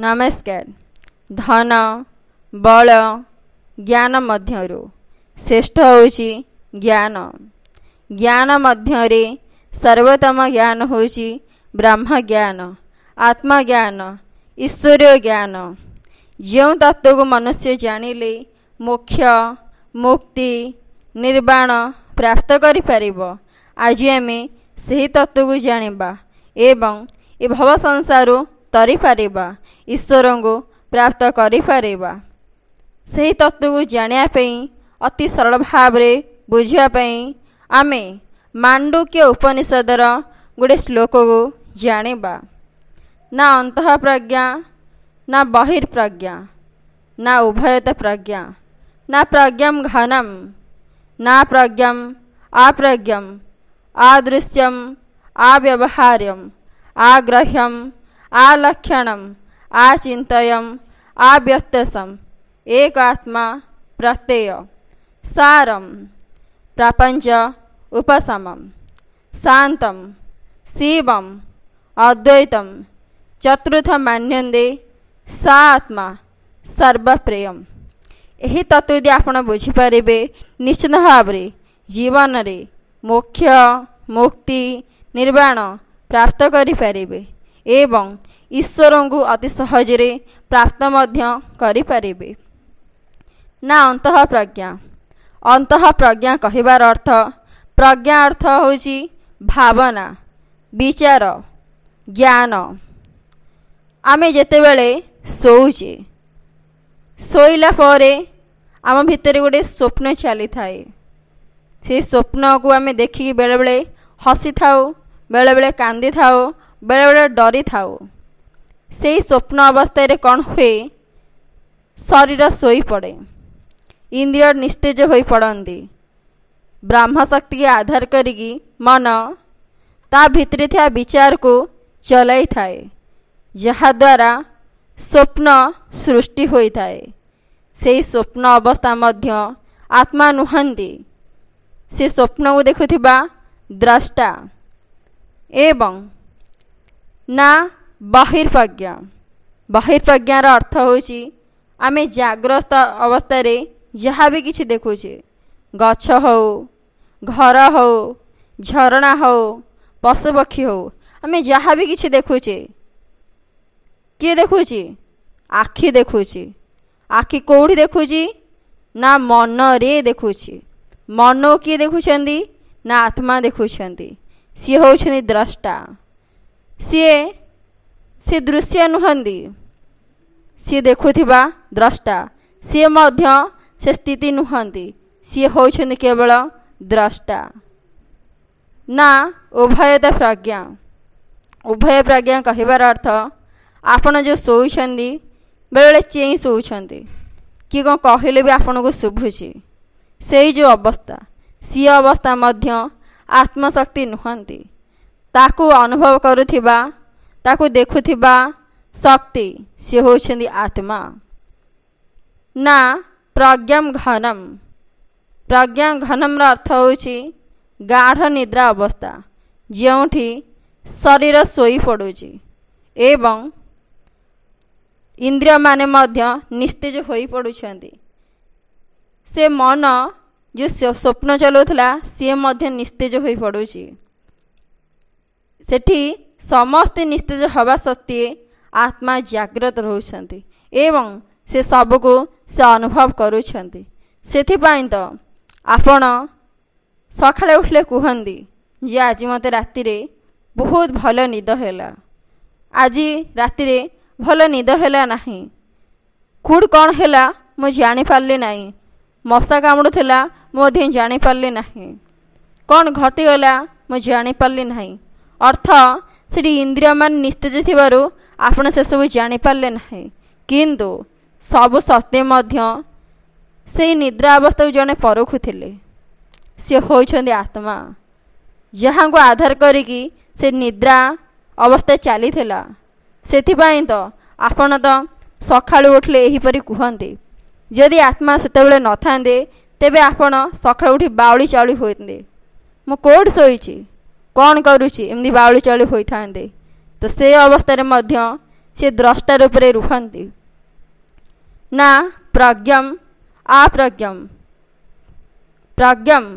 नमस्कार धन बल ज्ञान मध्य श्रेष्ठ ज्ञान हौान्ञान मध्य सर्वोत्तम ज्ञान हौ चाहिँ ब्रह्मज्ञान आत्मज्ञान ईश्वर ज्ञान जौँ तत्त्वको मनुष्य जाँदै मुख्य मुक्ति निर्वाण प्राप्त गरिपार आज अनि तत्त्वको जाँदा ए भव संसार ତରିପାରିବା ଈଶ୍ୱରଙ୍କୁ ପ୍ରାପ୍ତ କରିପାରିବା ସେହି ତତ୍ତ୍ୱକୁ ଜାଣିବା ପାଇଁ ଅତି ସରଳ ଭାବରେ ବୁଝିବା ପାଇଁ ଆମେ ମାଣ୍ଡୁକ୍ୟ ଉପନିଷଦର ଗୋଟିଏ ଶ୍ଲୋକକୁ ଜାଣିବା ନା ଅନ୍ତଃ ପ୍ରଜ୍ଞା ନା ବହିର୍ପ୍ରଜ୍ଞା ନା ଉଭୟତ ପ୍ରଜ୍ଞା ନା ପ୍ରଜ୍ଞମ୍ ଘନମ୍ ନା ପ୍ରଜ୍ଞମ୍ ଆପ୍ରଜ୍ଞମ୍ आदृश्यम आव्यवहार्यम आग्रह्यम आ आ आलक्षण आ आव्यसम एक आत्मा प्रत्यय सारम प्रपंच उपशम शात शिव अद्वैत चतुर्थ मानते सात्मा सर्वप्रिय तत्व यदि आप बुझीपर निश्चित भाव जीवन रे मोक्ष मुक्ति निर्वाण प्राप्त करें ଏବଂ ଈଶ୍ୱରଙ୍କୁ ଅତି ସହଜରେ ପ୍ରାପ୍ତ ମଧ୍ୟ କରିପାରିବେ ନା ଅନ୍ତଃ ପ୍ରଜ୍ଞା ଅନ୍ତଃ ପ୍ରଜ୍ଞା କହିବାର ଅର୍ଥ ପ୍ରଜ୍ଞା ଅର୍ଥ ହେଉଛି ଭାବନା ବିଚାର ଜ୍ଞାନ ଆମେ ଯେତେବେଳେ ଶୋଉଛେ ଶୋଇଲା ପରେ ଆମ ଭିତରେ ଗୋଟେ ସ୍ୱପ୍ନ ଚାଲିଥାଏ ସେ ସ୍ୱପ୍ନକୁ ଆମେ ଦେଖିକି ବେଳେବେଳେ ହସିଥାଉ ବେଳେବେଳେ କାନ୍ଦିଥାଉ बेला बेला डरी सही स्वप् अवस्थै कि शरीर शपडे इन्द्रिय निस्तेज हु पड्ने ब्राह्म शक्ति आधार गरिक मन ता त भित्र विचारको चलै थाए जहाद्वारा स्वप्न सृष्टि हुँदै सही स्वप्न अवस्था आत्मा नुहति से स्वप्न स्वप् देखुदा द्रष्टा एवं ନା ବହିର୍ପ୍ରଜ୍ଞ ବହିର୍ପ୍ରଜ୍ଞାର ଅର୍ଥ ହେଉଛି ଆମେ ଜାଗ୍ରସ୍ତ ଅବସ୍ଥାରେ ଯାହା ବି କିଛି ଦେଖୁଛେ ଗଛ ହେଉ ଘର ହେଉ ଝରଣା ହେଉ ପଶୁପକ୍ଷୀ ହେଉ ଆମେ ଯାହା ବି କିଛି ଦେଖୁଛେ କିଏ ଦେଖୁଛି ଆଖି ଦେଖୁଛି ଆଖି କେଉଁଠି ଦେଖୁଛି ନା ମନରେ ଦେଖୁଛି ମନ କିଏ ଦେଖୁଛନ୍ତି ନା ଆତ୍ମା ଦେଖୁଛନ୍ତି ସିଏ ହେଉଛନ୍ତି ଦ୍ରଷ୍ଟା ସିଏ ସେ ଦୃଶ୍ୟ ନୁହନ୍ତି ସିଏ ଦେଖୁଥିବା ଦ୍ରଷ୍ଟା ସିଏ ମଧ୍ୟ ସେ ସ୍ଥିତି ନୁହନ୍ତି ସିଏ ହେଉଛନ୍ତି କେବଳ ଦ୍ରଷ୍ଟା ନା ଉଭୟତା ପ୍ରଜ୍ଞା ଉଭୟ ପ୍ରଜ୍ଞା କହିବାର ଅର୍ଥ ଆପଣ ଯେଉଁ ଶୋଇଛନ୍ତି ବେଳେବେଳେ ଚେଇଁ ଶୋଉଛନ୍ତି କି କ'ଣ କହିଲେ ବି ଆପଣଙ୍କୁ ଶୁଭୁଛି ସେଇ ଯେଉଁ ଅବସ୍ଥା ସିଏ ଅବସ୍ଥା ମଧ୍ୟ ଆତ୍ମଶକ୍ତି ନୁହନ୍ତି ତାକୁ ଅନୁଭବ କରୁଥିବା ତାକୁ ଦେଖୁଥିବା ଶକ୍ତି ସିଏ ହେଉଛନ୍ତି ଆତ୍ମା ନା ପ୍ରଜ୍ଞମ ଘନମ ପ୍ରଜ୍ଞମ ଘନମର ଅର୍ଥ ହେଉଛି ଗାଢ଼ ନିଦ୍ରା ଅବସ୍ଥା ଯେଉଁଠି ଶରୀର ଶୋଇପଡ଼ୁଛି ଏବଂ ଇନ୍ଦ୍ରିୟମାନେ ମଧ୍ୟ ନିସ୍ତେଜ ହୋଇପଡ଼ୁଛନ୍ତି ସେ ମନ ଯେଉଁ ସ୍ୱପ୍ନ ଚଲାଉଥିଲା ସିଏ ମଧ୍ୟ ନିସ୍ତେଜ ହୋଇପଡ଼ୁଛି ସେଠି ସମସ୍ତେ ନିସ୍ତେଜ ହେବା ସତ୍ତ୍ୱେ ଆତ୍ମା ଜାଗ୍ରତ ରହୁଛନ୍ତି ଏବଂ ସେ ସବୁକୁ ସେ ଅନୁଭବ କରୁଛନ୍ତି ସେଥିପାଇଁ ତ ଆପଣ ସକାଳେ ଉଠିଲେ କୁହନ୍ତି ଯେ ଆଜି ମୋତେ ରାତିରେ ବହୁତ ଭଲ ନିଦ ହେଲା ଆଜି ରାତିରେ ଭଲ ନିଦ ହେଲା ନାହିଁ କୁଡ଼ କ'ଣ ହେଲା ମୁଁ ଜାଣିପାରିଲି ନାହିଁ ମଶା କାମୁଡ଼ୁଥିଲା ମୁଁ ମଧ୍ୟ ଜାଣିପାରିଲି ନାହିଁ କ'ଣ ଘଟିଗଲା ମୁଁ ଜାଣିପାରିଲି ନାହିଁ ଅର୍ଥ ସେଠି ଇନ୍ଦ୍ରିୟମାନେ ନିସ୍ତେଜ ଥିବାରୁ ଆପଣ ସେସବୁ ଜାଣିପାରିଲେ ନାହିଁ କିନ୍ତୁ ସବୁ ସତ୍ତ୍ୱେ ମଧ୍ୟ ସେଇ ନିଦ୍ରା ଅବସ୍ଥାକୁ ଜଣେ ପରଖୁଥିଲେ ସିଏ ହେଉଛନ୍ତି ଆତ୍ମା ଯାହାଙ୍କୁ ଆଧାର କରିକି ସେ ନିଦ୍ରା ଅବସ୍ଥା ଚାଲିଥିଲା ସେଥିପାଇଁ ତ ଆପଣ ତ ସକାଳୁ ଉଠିଲେ ଏହିପରି କୁହନ୍ତି ଯଦି ଆତ୍ମା ସେତେବେଳେ ନଥାନ୍ତେ ତେବେ ଆପଣ ସକାଳୁ ଉଠି ବାଉଳି ଚାଉଳି ହୁଅନ୍ତେ ମୁଁ କେଉଁଠି ଶୋଇଛି କ'ଣ କରୁଛି ଏମିତି ବାଉଳିଚାଉଳି ହୋଇଥାନ୍ତି ତ ସେ ଅବସ୍ଥାରେ ମଧ୍ୟ ସେ ଦ୍ରଷ୍ଟା ରୂପରେ ରୁହନ୍ତି ନା ପ୍ରଜ୍ଞମ୍ ଆପ୍ରଜ୍ଞମ୍ ପ୍ରଜ୍ଞମ୍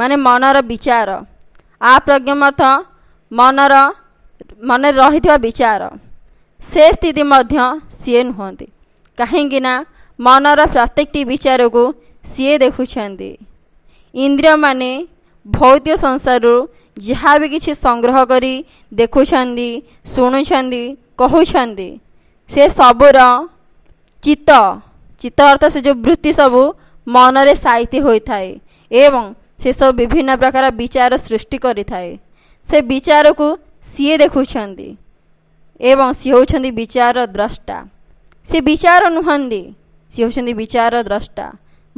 ମାନେ ମନର ବିଚାର ଆପ୍ରଜ୍ଞମ୍ ଅର୍ଥ ମନର ମନରେ ରହିଥିବା ବିଚାର ସେ ସ୍ଥିତି ମଧ୍ୟ ସିଏ ନୁହନ୍ତି କାହିଁକିନା ମନର ପ୍ରତ୍ୟେକଟି ବିଚାରକୁ ସିଏ ଦେଖୁଛନ୍ତି ଇନ୍ଦ୍ରିୟମାନେ ଭୌତିକ ସଂସାରରୁ ଯାହା ବି କିଛି ସଂଗ୍ରହ କରି ଦେଖୁଛନ୍ତି ଶୁଣୁଛନ୍ତି କହୁଛନ୍ତି ସେ ସବୁର ଚିତ୍ତ ଚିତ୍ତ ଅର୍ଥ ସେ ଯେଉଁ ବୃତ୍ତି ସବୁ ମନରେ ସାଇତି ହୋଇଥାଏ ଏବଂ ସେସବୁ ବିଭିନ୍ନ ପ୍ରକାର ବିଚାର ସୃଷ୍ଟି କରିଥାଏ ସେ ବିଚାରକୁ ସିଏ ଦେଖୁଛନ୍ତି ଏବଂ ସିଏ ହେଉଛନ୍ତି ବିଚାରର ଦ୍ରଷ୍ଟା ସେ ବିଚାର ନୁହନ୍ତି ସିଏ ହେଉଛନ୍ତି ବିଚାରର ଦ୍ରଷ୍ଟା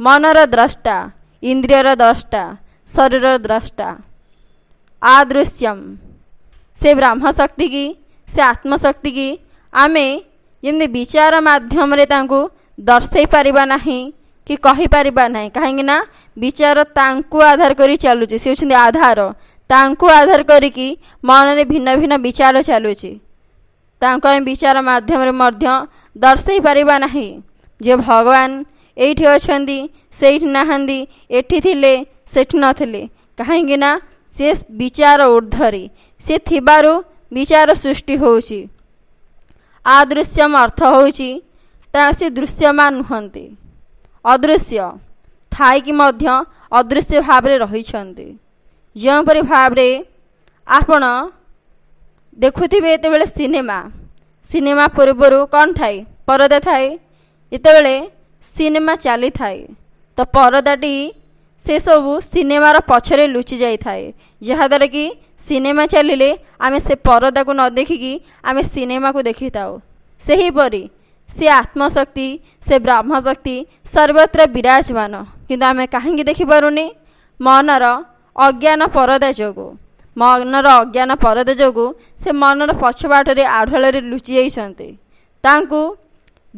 ମନର ଦ୍ରଷ୍ଟା ଇନ୍ଦ୍ରିୟର ଦ୍ରଷ୍ଟା ଶରୀରର ଦ୍ରଷ୍ଟା अदृश्यम से ब्रह्म शक्ति की से आत्मशक्ति कि आमे विचार माध्यमले तर्श पार कि कही पार काहीँक न विचार आधार गरि चलुन आधार त आधार गरिक भिन्न भिन्न विचार चलु विचार माध्यम दर्शाइ पार नाहिँ जो भगवान् ए ना ସେ ବିଚାର ଉର୍ଦ୍ଧ୍ୱରେ ସେ ଥିବାରୁ ବିଚାର ସୃଷ୍ଟି ହେଉଛି ଆଦୃଶ୍ୟମ ଅର୍ଥ ହେଉଛି ତା ସେ ଦୃଶ୍ୟମାନ ନୁହନ୍ତି ଅଦୃଶ୍ୟ ଥାଇକି ମଧ୍ୟ ଅଦୃଶ୍ୟ ଭାବରେ ରହିଛନ୍ତି ଯେଉଁପରି ଭାବରେ ଆପଣ ଦେଖୁଥିବେ ଯେତେବେଳେ ସିନେମା ସିନେମା ପୂର୍ବରୁ କ'ଣ ଥାଏ ପରଦା ଥାଏ ଯେତେବେଳେ ସିନେମା ଚାଲିଥାଏ ତ ପରଦାଟି से सबू सिनेमार पचर लुचि जाए जहाद्वर कि सिनेमा चलिए आम से परदा को न देखिकी आम सिनेमा को देखी था से आत्मशक्ति से ब्रह्मशक्ति सर्वत्र विराजमान कि आम कहीं देखिपुनि मनर अज्ञान परदा जो मनर अज्ञान परदा जो से मनर पछबाटर आढ़ल लुचि जाते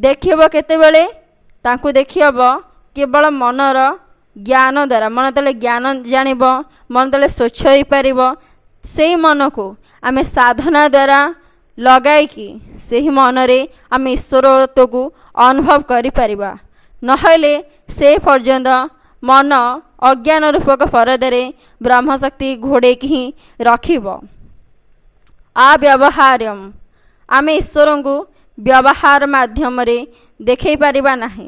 देखे केत देखी केवल मनर ज्ञानद्वारा मन तले ज्ञान जाँब मन त स्वच्छ पार मनको आम साधनाद्वारा लगाइक सही मन ईश्वरू अनुभव गरिपार नहेर्न्त मन अज्ञान रूपक फरदले ब्रह्मशक्ति घोडैक हिँड् अब्यवहारमे ईश्वर व्यवहार माध्यमले देखै पार नै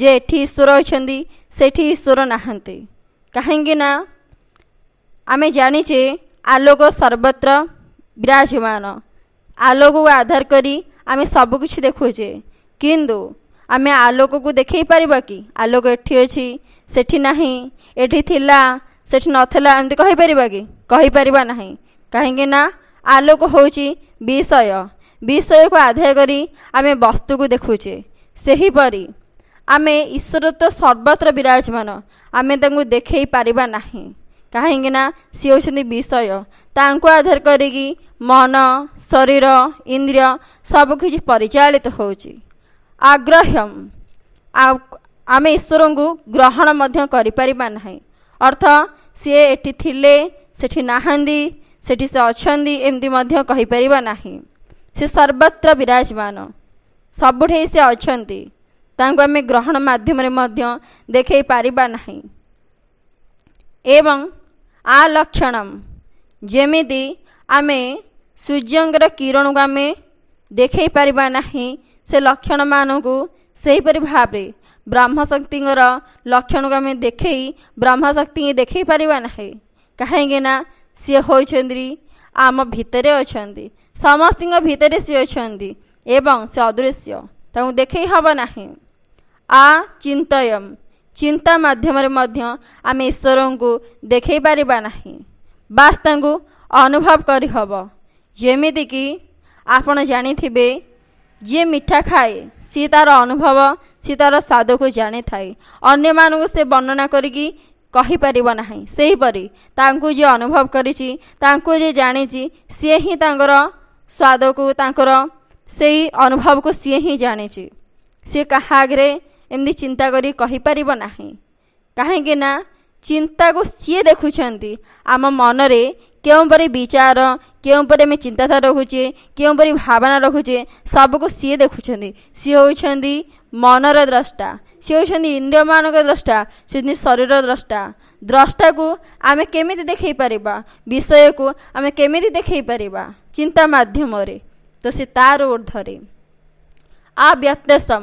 ଯେ ଏଠି ଈଶ୍ୱର ଅଛନ୍ତି ସେଠି ଈଶ୍ୱର ନାହାନ୍ତି କାହିଁକି ନା ଆମେ ଜାଣିଛେ ଆଲୋକ ସର୍ବତ୍ର ବିରାଜମାନ ଆଲୋକକୁ ଆଧାର କରି ଆମେ ସବୁକିଛି ଦେଖୁଛେ କିନ୍ତୁ ଆମେ ଆଲୋକକୁ ଦେଖେଇ ପାରିବା କି ଆଲୋକ ଏଠି ଅଛି ସେଠି ନାହିଁ ଏଠି ଥିଲା ସେଠି ନଥିଲା ଏମିତି କହିପାରିବା କି କହିପାରିବା ନାହିଁ କାହିଁକି ନା ଆଲୋକ ହେଉଛି ବିଷୟ ବିଷୟକୁ ଆଧାର କରି ଆମେ ବସ୍ତୁକୁ ଦେଖୁଛେ ସେହିପରି ଆମେ ଈଶ୍ୱର ତ ସର୍ବତ୍ର ବିରାଜମାନ ଆମେ ତାଙ୍କୁ ଦେଖେଇ ପାରିବା ନାହିଁ କାହିଁକି ନା ସିଏ ହେଉଛନ୍ତି ବିଷୟ ତାଙ୍କୁ ଆଧାର କରିକି ମନ ଶରୀର ଇନ୍ଦ୍ରିୟ ସବୁକିଛି ପରିଚାଳିତ ହେଉଛି ଆଗ୍ରହ୍ୟମ୍ ଆଉ ଆମେ ଈଶ୍ୱରଙ୍କୁ ଗ୍ରହଣ ମଧ୍ୟ କରିପାରିବା ନାହିଁ ଅର୍ଥ ସିଏ ଏଠି ଥିଲେ ସେଠି ନାହାନ୍ତି ସେଠି ସେ ଅଛନ୍ତି ଏମିତି ମଧ୍ୟ କହିପାରିବା ନାହିଁ ସେ ସର୍ବତ୍ର ବିରାଜମାନ ସବୁଠେଇ ସେ ଅଛନ୍ତି आम ग्रहण मध्यम देखे पार्बाना एवं आ लक्षण जमी आम सूर्य किरण को आम देख ना से लक्षण मानक भाव ब्रह्मशक्ति लक्षण को आम देख ब्रह्मशक्ति देख ना कहीं सी हो आम भितर अच्छा समस्ती भितर सी अच्छा से अदृश्य देख ଆ ଚିନ୍ତୟମ୍ ଚିନ୍ତା ମାଧ୍ୟମରେ ମଧ୍ୟ ଆମେ ଈଶ୍ୱରଙ୍କୁ ଦେଖାଇ ପାରିବା ନାହିଁ ବାସ୍ ତାଙ୍କୁ ଅନୁଭବ କରିହେବ ଯେମିତିକି ଆପଣ ଜାଣିଥିବେ ଯିଏ ମିଠା ଖାଏ ସିଏ ତା'ର ଅନୁଭବ ସିଏ ତା'ର ସ୍ୱାଦକୁ ଜାଣିଥାଏ ଅନ୍ୟମାନଙ୍କୁ ସେ ବର୍ଣ୍ଣନା କରିକି କହିପାରିବ ନାହିଁ ସେହିପରି ତାଙ୍କୁ ଯିଏ ଅନୁଭବ କରିଛି ତାଙ୍କୁ ଯିଏ ଜାଣିଛି ସିଏ ହିଁ ତାଙ୍କର ସ୍ୱାଦକୁ ତାଙ୍କର ସେଇ ଅନୁଭବକୁ ସିଏ ହିଁ ଜାଣିଛି ସିଏ କାହା ଆଗରେ ଏମିତି ଚିନ୍ତା କରି କହିପାରିବ ନାହିଁ କାହିଁକିନା ଚିନ୍ତାକୁ ସିଏ ଦେଖୁଛନ୍ତି ଆମ ମନରେ କେଉଁପରି ବିଚାର କେଉଁ ପରି ଆମେ ଚିନ୍ତାଧାରା ରଖୁଛେ କେଉଁପରି ଭାବନା ରଖୁଛେ ସବୁକୁ ସିଏ ଦେଖୁଛନ୍ତି ସିଏ ହେଉଛନ୍ତି ମନର ଦ୍ରଷ୍ଟା ସିଏ ହେଉଛନ୍ତି ଇନ୍ଦ୍ରମାନଙ୍କ ଦ୍ରଷ୍ଟା ସିଏ ହେଉଛନ୍ତି ଶରୀର ଦ୍ରଷ୍ଟା ଦ୍ରଷ୍ଟାକୁ ଆମେ କେମିତି ଦେଖାଇ ପାରିବା ବିଷୟକୁ ଆମେ କେମିତି ଦେଖାଇ ପାରିବା ଚିନ୍ତା ମାଧ୍ୟମରେ ତ ସେ ତାର ଉର୍ଦ୍ଧ୍ୱରେ ଆ ବ୍ୟତେଷମ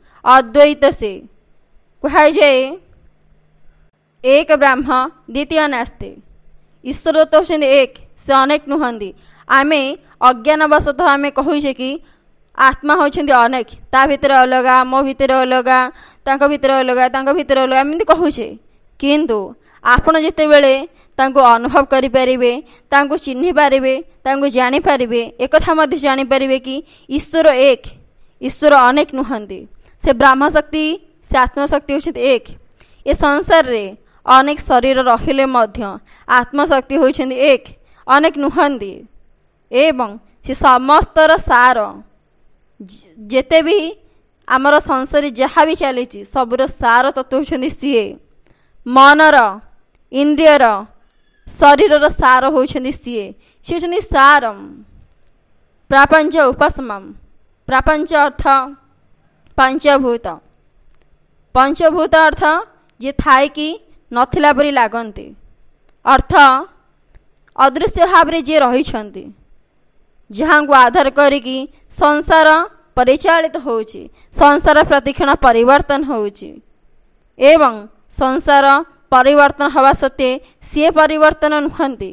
अद्वैत से कहे जे एक ब्रह्म द्वितीय नास्ते ईश्वर तो एक से अनेक नुहति आम अज्ञानवशतः आम कहे कि আত্মা হচ্ছেন অনেক তা ভিতরে অলগা মো ভিতরে অলগা তাঙ্ক ভিতরে অলগা তাঙ্ক ভিতরে অলগা এমনি কুছে কিন্তু আপন যেতবে তাঙ্কু অনুভব করে পারিবে তাঙ্কু চিহ্নি পারিবে তাঙ্কু জানি পারিবে একথা মধ্যে জানি পারিবে কি ঈশ্বর এক ঈশ্বর অনেক নুহতি से शक्ति से आत्मशक्ति हुन्छ एक ए रे अनेक शरीर रहे आत्मशक्ति हुन्छ एक अनेक नुहे एवं से समस्तर सार जेते जेतेबि आमर संसार जहाँवि चालिस सबै र सार तत्व हुन्छ सीए मन र इन्द्रिय र शरीर सार सीए सिए सिक्स सारम् प्रापञ्च उपशम प्रापञ्च अर्थ पंचभूत पंचभूत अर्थ जी थाईकि नाला परि लागन्ति अर्थ अदृश्य भाव जी रही जहाँ को आधार कर संसार परिचालित तो हो संसार प्रतिक्षण परिवर्तन हो एवं संसार ପରିବର୍ତ୍ତନ ହେବା ସତ୍ତ୍ୱେ ସିଏ ପରିବର୍ତ୍ତନ ନୁହନ୍ତି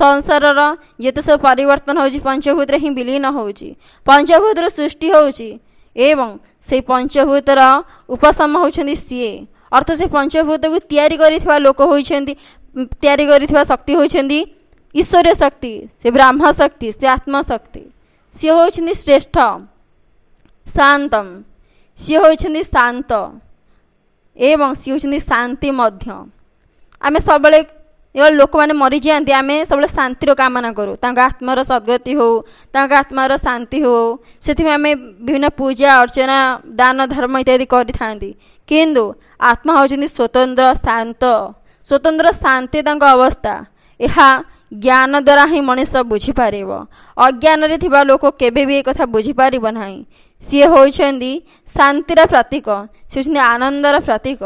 ସଂସାରର ଯେତେ ସବୁ ପରିବର୍ତ୍ତନ ହେଉଛି ପଞ୍ଚଭୂତରେ ହିଁ ବିଲୀନ ହେଉଛି ପଞ୍ଚଭୂତରୁ ସୃଷ୍ଟି ହେଉଛି ଏବଂ से पंचभूतर उपशम हो सीए अर्थ से पंचभूत को या लोक हो या शक्ति होश्वरीय शक्ति से ब्राह्म शक्ति से आत्मशक्ति सी हूँ श्रेष्ठ शांतम सी हूँ शांत एवं सी हूँ शांति आम सब यो लोक मरिजा आमे सबैले शान्ति रु त आत्मार सद्गति हो त आत्मार शान्ति हौ विभिन्न पूजा अर्चना दान धर्म इत्यादि गरिन् आत्मा हौ स्वतंत्र शांत स्वतंत्र शान्ति अवस्था यहाँ ज्ञानद्वारा हिँड मनिस बुझि अज्ञान अज्ञानले थाहा लोक के बुझि पारे नै सि हौ शान्ति र प्रतीक सि आनन्द प्रतीक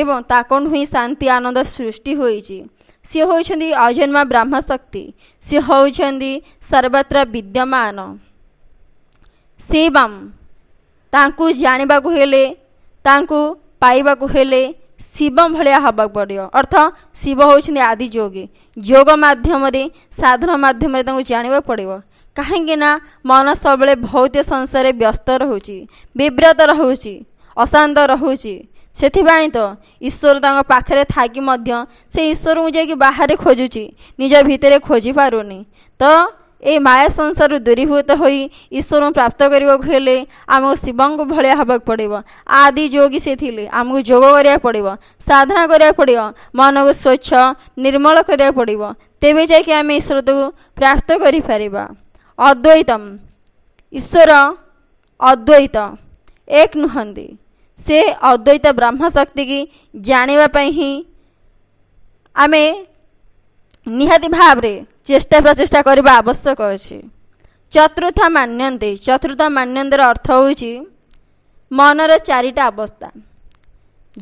एवं एउटा शान्ति आनन्द सृष्टि हुन्छ सि हौ अजन्मा ब्राह्मशक्ति सि हौँ सर्वत्र विद्यमान शिव जाँदा तले शम भिया हे पऱ्यो अर्थ शिव हौ आदि जी जो माध्यमले साधन माध्यम जान् काहीँकना मन सबैले भौतिक संसार व्यस्त रहेछ ब्रत रह अशान्त रह ସେଥିପାଇଁ ତ ଈଶ୍ୱର ତାଙ୍କ ପାଖରେ ଥାକି ମଧ୍ୟ ସେ ଈଶ୍ୱରଙ୍କୁ ଯାଇକି ବାହାରେ ଖୋଜୁଛି ନିଜ ଭିତରେ ଖୋଜିପାରୁନି ତ ଏଇ ମାୟା ସଂସାରରୁ ଦୂରୀଭୂତ ହୋଇ ଈଶ୍ୱରଙ୍କୁ ପ୍ରାପ୍ତ କରିବାକୁ ହେଲେ ଆମକୁ ଶିବଙ୍କ ଭଳିଆ ହେବାକୁ ପଡ଼ିବ ଆଦି ଯୋଗୀ ସେ ଥିଲେ ଆମକୁ ଯୋଗ କରିବାକୁ ପଡ଼ିବ ସାଧନା କରିବାକୁ ପଡ଼ିବ ମନକୁ ସ୍ୱଚ୍ଛ ନିର୍ମଳ କରିବାକୁ ପଡ଼ିବ ତେବେ ଯାଇକି ଆମେ ଈଶ୍ୱରକୁ ପ୍ରାପ୍ତ କରିପାରିବା ଅଦ୍ୱୈତମ୍ ଈଶ୍ୱର ଅଦ୍ୱୈତ ଏକ ନୁହନ୍ତି ସେ ଅଦ୍ୱୈତ ବ୍ରହ୍ମଶକ୍ତିକି ଜାଣିବା ପାଇଁ ହିଁ ଆମେ ନିହାତି ଭାବରେ ଚେଷ୍ଟା ପ୍ରଚେଷ୍ଟା କରିବା ଆବଶ୍ୟକ ଅଛି ଚତୁର୍ଥ ମାନ୍ୟନ୍ତେ ଚତୁର୍ଥ ମାନ୍ୟନ୍ତର ଅର୍ଥ ହେଉଛି ମନର ଚାରିଟା ଅବସ୍ଥା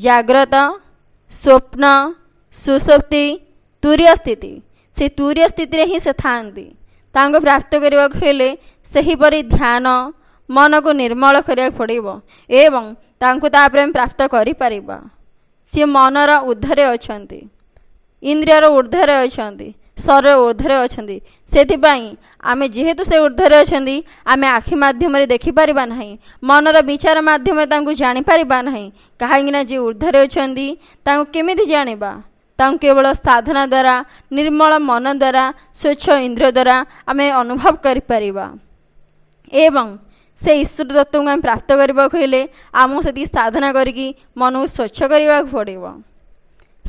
ଜାଗ୍ରତ ସ୍ୱପ୍ନ ସୁସପ୍ତି ତୁରୀୟ ସ୍ଥିତି ସେ ତୁରୀୟ ସ୍ଥିତିରେ ହିଁ ସେ ଥାଆନ୍ତି ତାଙ୍କୁ ପ୍ରାପ୍ତ କରିବାକୁ ହେଲେ ସେହିପରି ଧ୍ୟାନ ମନକୁ ନିର୍ମଳ କରିବାକୁ ପଡ଼ିବ ଏବଂ ତାଙ୍କୁ ତା ପ୍ରେମ ପ୍ରାପ୍ତ କରିପାରିବା ସିଏ ମନର ଉର୍ଦ୍ଧ୍ୱରେ ଅଛନ୍ତି ଇନ୍ଦ୍ରିୟର ଉର୍ଦ୍ଧ୍ୱରେ ଅଛନ୍ତି ଶରୀର ଉର୍ଦ୍ଧ୍ୱରେ ଅଛନ୍ତି ସେଥିପାଇଁ ଆମେ ଯେହେତୁ ସେ ଉର୍ଦ୍ଧ୍ୱରେ ଅଛନ୍ତି ଆମେ ଆଖି ମାଧ୍ୟମରେ ଦେଖିପାରିବା ନାହିଁ ମନର ବିଚାର ମାଧ୍ୟମରେ ତାଙ୍କୁ ଜାଣିପାରିବା ନାହିଁ କାହିଁକିନା ଯିଏ ଉର୍ଦ୍ଧ୍ୱରେ ଅଛନ୍ତି ତାଙ୍କୁ କେମିତି ଜାଣିବା ତାଙ୍କୁ କେବଳ ସାଧନା ଦ୍ୱାରା ନିର୍ମଳ ମନ ଦ୍ୱାରା ସ୍ୱଚ୍ଛ ଇନ୍ଦ୍ରିୟ ଦ୍ୱାରା ଆମେ ଅନୁଭବ କରିପାରିବା ଏବଂ से ईश्वर तत्त्व प्राप्त हेले गरेको साधना गरिक मनको स्वच्छ पढ्यो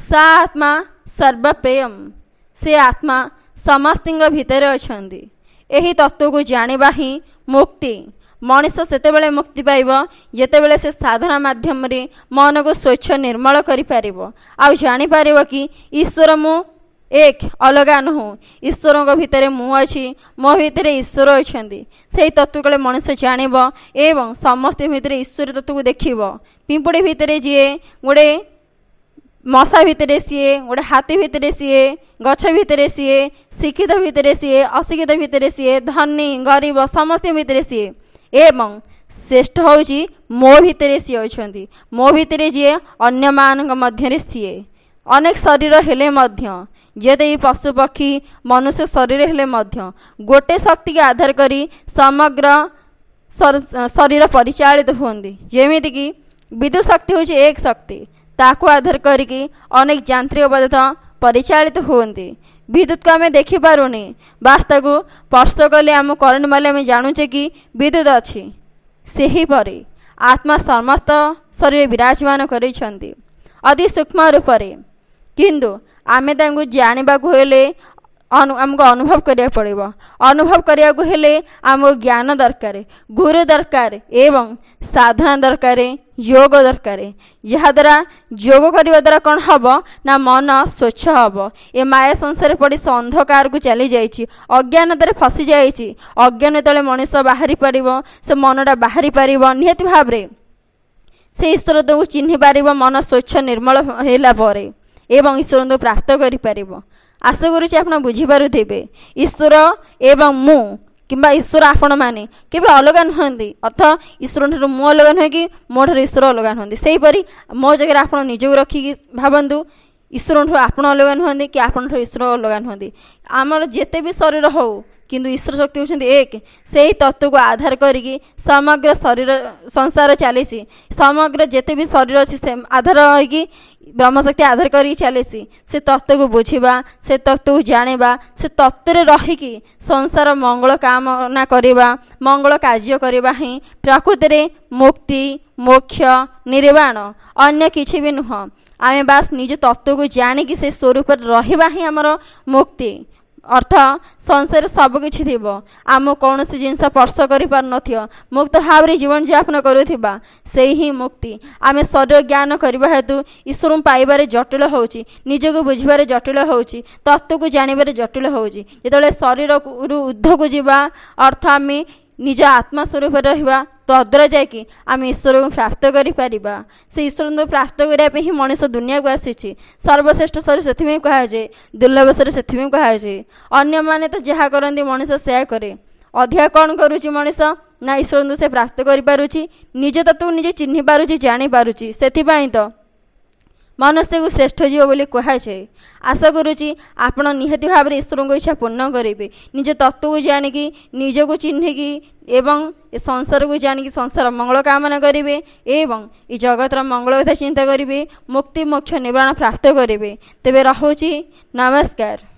सा आत्मा सर्वप्रेम सत्मा समस्त भित्र तत्व को जाँदा हिँड मुक्ति मनिसेला मुक्ति साधना पाउँबेस मन को स्वच्छ निर्मल गरिपार आउ जा ईश्वर म ଏକ ଅଲଗା ନୁହଁ ଈଶ୍ୱରଙ୍କ ଭିତରେ ମୁଁ ଅଛି ମୋ ଭିତରେ ଈଶ୍ୱର ଅଛନ୍ତି ସେହି ତତ୍ତ୍ୱକୁ ମଣିଷ ଜାଣିବ ଏବଂ ସମସ୍ତ ଭିତରେ ଈଶ୍ୱର ତତ୍ତ୍ୱକୁ ଦେଖିବ ପିମ୍ପୁଡ଼ି ଭିତରେ ଯିଏ ଗୋଟେ ମଶା ଭିତରେ ସିଏ ଗୋଟେ ହାତୀ ଭିତରେ ସିଏ ଗଛ ଭିତରେ ସିଏ ଶିକ୍ଷିତ ଭିତରେ ସିଏ ଅଶିକ୍ଷିତ ଭିତରେ ସିଏ ଧନୀ ଗରିବ ସମସ୍ତଙ୍କ ଭିତରେ ସିଏ ଏବଂ ଶ୍ରେଷ୍ଠ ହେଉଛି ମୋ ଭିତରେ ସିଏ ଅଛନ୍ତି ମୋ ଭିତରେ ଯିଏ ଅନ୍ୟମାନଙ୍କ ମଧ୍ୟରେ ସିଏ अनेक शरीर हेले हेर्क पशुपक्षी मनुष्य शरीर हेले गोटे के आधार आधारकी समग्र शरीर परिचालित हामीति विद्युत शक्ति हौ एक शक्ति ताकु आधार गरिक अनेक जान्तक पदारथ परिचालु विद्युतको आम देखिपाउ वास्तव स्वे करेन्ट मैले जान्छे कि विद्युत अझै सहीपरि आत्मा समस्त शरीर विराजमान अति गरिसम रूपले କିନ୍ତୁ ଆମେ ତାଙ୍କୁ ଜାଣିବାକୁ ହେଲେ ଆମକୁ ଅନୁଭବ କରିବାକୁ ପଡ଼ିବ ଅନୁଭବ କରିବାକୁ ହେଲେ ଆମକୁ ଜ୍ଞାନ ଦରକାର ଗୁରୁ ଦରକାର ଏବଂ ସାଧନା ଦରକାର ଯୋଗ ଦରକାର ଯାହାଦ୍ୱାରା ଯୋଗ କରିବା ଦ୍ୱାରା କ'ଣ ହେବ ନା ମନ ସ୍ୱଚ୍ଛ ହେବ ଏ ମାୟା ସଂସାରରେ ପଡ଼ି ସେ ଅନ୍ଧକାରକୁ ଚାଲିଯାଇଛି ଅଜ୍ଞାନତାରେ ଫସିଯାଇଛି ଅଜ୍ଞାନ ଯେତେବେଳେ ମଣିଷ ବାହାରି ପାରିବ ସେ ମନଟା ବାହାରି ପାରିବ ନିହାତି ଭାବରେ ସେ ଇଶ୍ୱର ତାକୁ ଚିହ୍ନି ପାରିବ ମନ ସ୍ୱଚ୍ଛ ନିର୍ମଳ ହେଲା ପରେ ଏବଂ ଈଶ୍ୱରଙ୍କୁ ପ୍ରାପ୍ତ କରିପାରିବ ଆଶା କରୁଛି ଆପଣ ବୁଝିପାରୁଥିବେ ଈଶ୍ୱର ଏବଂ ମୁଁ କିମ୍ବା ଈଶ୍ୱର ଆପଣମାନେ କେବେ ଅଲଗା ନୁହନ୍ତି ଅର୍ଥ ଈଶ୍ୱରଠାରୁ ମୁଁ ଅଲଗା ନୁହେଁ କି ମୋଠାରୁ ଈଶ୍ୱର ଅଲଗା ନୁହନ୍ତି ସେହିପରି ମୋ ଜାଗାରେ ଆପଣ ନିଜକୁ ରଖିକି ଭାବନ୍ତୁ ଈଶ୍ୱରଠୁ ଆପଣ ଅଲଗା ନୁହନ୍ତି କି ଆପଣଙ୍କଠାରୁ ଈଶ୍ୱର ଅଲଗା ନୁହନ୍ତି ଆମର ଯେତେ ବି ଶରୀର ହେଉ କିନ୍ତୁ ଈଶ୍ୱର ଶକ୍ତି ହେଉଛନ୍ତି ଏକ ସେହି ତତ୍ତ୍ୱକୁ ଆଧାର କରିକି ସମଗ୍ର ଶରୀର ସଂସାର ଚାଲିଛି ସମଗ୍ର ଯେତେ ବି ଶରୀର ଅଛି ସେ ଆଧାର ହୋଇକି ବ୍ରହ୍ମଶକ୍ତି ଆଧାର କରିକି ଚାଲିଛି ସେ ତତ୍ତ୍ୱକୁ ବୁଝିବା ସେ ତତ୍ତ୍ୱକୁ ଜାଣିବା ସେ ତତ୍ତ୍ୱରେ ରହିକି ସଂସାର ମଙ୍ଗଳ କାମନା କରିବା ମଙ୍ଗଳ କାର୍ଯ୍ୟ କରିବା ହିଁ ପ୍ରକୃତିରେ ମୁକ୍ତି ମୋକ୍ଷ ନିର୍ବାଣ ଅନ୍ୟ କିଛି ବି ନୁହଁ ଆମେ ବାସ୍ ନିଜ ତତ୍ତ୍ୱକୁ ଜାଣିକି ସେ ସ୍ୱରୂପରେ ରହିବା ହିଁ ଆମର ମୁକ୍ତି ଅର୍ଥ ସଂସାର ସବୁକିଛି ଥିବ ଆମ କୌଣସି ଜିନିଷ ସ୍ପର୍ଶ କରିପାରୁନଥିବ ମୁକ୍ତ ଭାବରେ ଜୀବନଯାପନ କରୁଥିବା ସେହି ହିଁ ମୁକ୍ତି ଆମେ ଶରୀର ଜ୍ଞାନ କରିବା ହେତୁ ଈଶ୍ୱର ପାଇବାରେ ଜଟିଳ ହେଉଛି ନିଜକୁ ବୁଝିବାରେ ଜଟିଳ ହେଉଛି ତତ୍ତ୍ୱକୁ ଜାଣିବାରେ ଜଟିଳ ହେଉଛି ଯେତେବେଳେ ଶରୀରରୁ ଉର୍ଦ୍ଧକୁ ଯିବା ଅର୍ଥ ଆମେ निज आत्मस्वरूप रहदर जाइक आमे ईश्वर प्राप्त गरिपरे ईश्वर प्राप्त गरेको मनिस दुनियाँ आसे सर्वश्रेष्ठ सर दुर्लभ अधिया मनिस स्याके अध्या कन्चि मनिस से प्राप्त गरिपु निजे तत्व निजे चिह्ने पारु जाँदै पारुप ମନୁଷ୍ୟ ତାକୁ ଶ୍ରେଷ୍ଠ ଜୀବ ବୋଲି କୁହାଯାଏ ଆଶା କରୁଛି ଆପଣ ନିହାତି ଭାବରେ ଈଶ୍ୱରଙ୍କ ଇଚ୍ଛା ପୂର୍ଣ୍ଣ କରିବେ ନିଜ ତତ୍ତ୍ୱକୁ ଜାଣିକି ନିଜକୁ ଚିହ୍ନିକି ଏବଂ ଏ ସଂସାରକୁ ଜାଣିକି ସଂସାର ମଙ୍ଗଳ କାମନା କରିବେ ଏବଂ ଏ ଜଗତର ମଙ୍ଗଳ କଥା ଚିନ୍ତା କରିବେ ମୁକ୍ତି ମୋକ୍ଷ ନିବାରଣ ପ୍ରାପ୍ତ କରିବେ ତେବେ ରହୁଛି ନମସ୍କାର